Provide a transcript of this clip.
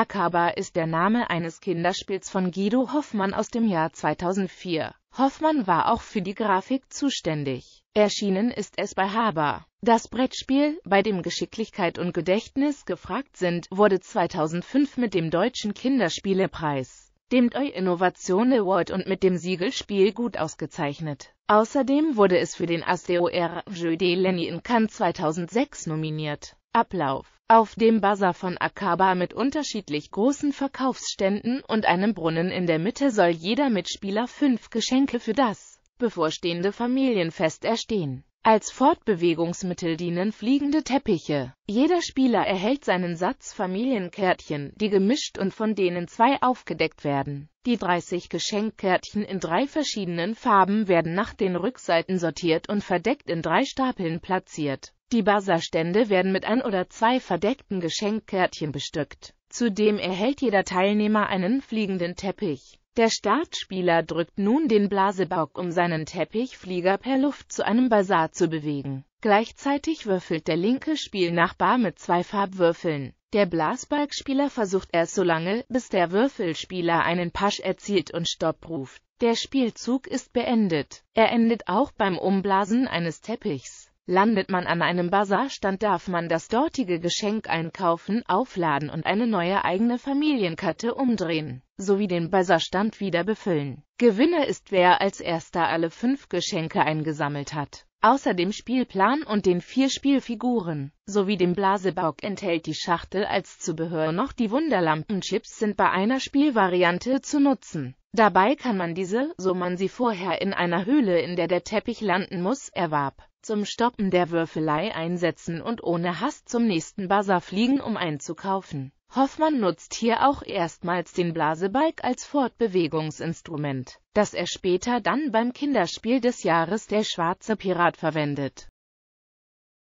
Akaba ist der Name eines Kinderspiels von Guido Hoffmann aus dem Jahr 2004. Hoffmann war auch für die Grafik zuständig. Erschienen ist es bei Haber. Das Brettspiel, bei dem Geschicklichkeit und Gedächtnis gefragt sind, wurde 2005 mit dem Deutschen Kinderspielepreis, dem DOI Innovation Award und mit dem Siegelspiel gut ausgezeichnet. Außerdem wurde es für den ASDOR Jeu de Lenny in Cannes 2006 nominiert. Ablauf auf dem Bazar von Akaba mit unterschiedlich großen Verkaufsständen und einem Brunnen in der Mitte soll jeder Mitspieler fünf Geschenke für das bevorstehende Familienfest erstehen. Als Fortbewegungsmittel dienen fliegende Teppiche. Jeder Spieler erhält seinen Satz Familienkärtchen, die gemischt und von denen zwei aufgedeckt werden. Die 30 Geschenkkärtchen in drei verschiedenen Farben werden nach den Rückseiten sortiert und verdeckt in drei Stapeln platziert. Die Basarstände werden mit ein oder zwei verdeckten Geschenkkärtchen bestückt. Zudem erhält jeder Teilnehmer einen fliegenden Teppich. Der Startspieler drückt nun den Blasebaug, um seinen Teppichflieger per Luft zu einem Basar zu bewegen. Gleichzeitig würfelt der linke Spielnachbar mit zwei Farbwürfeln. Der Blasbalgspieler versucht erst so lange, bis der Würfelspieler einen Pasch erzielt und Stopp ruft. Der Spielzug ist beendet. Er endet auch beim Umblasen eines Teppichs. Landet man an einem Basarstand darf man das dortige Geschenk einkaufen, aufladen und eine neue eigene Familienkarte umdrehen, sowie den Basarstand wieder befüllen. Gewinner ist wer als erster alle fünf Geschenke eingesammelt hat. Außer dem Spielplan und den vier Spielfiguren, sowie dem Blasebaug enthält die Schachtel als Zubehör noch die Wunderlampenchips sind bei einer Spielvariante zu nutzen. Dabei kann man diese, so man sie vorher in einer Höhle, in der der Teppich landen muss, erwarb, zum Stoppen der Würfelei einsetzen und ohne Hast zum nächsten Bazar fliegen, um einzukaufen. Hoffmann nutzt hier auch erstmals den Blasebalg als Fortbewegungsinstrument, das er später dann beim Kinderspiel des Jahres Der schwarze Pirat verwendet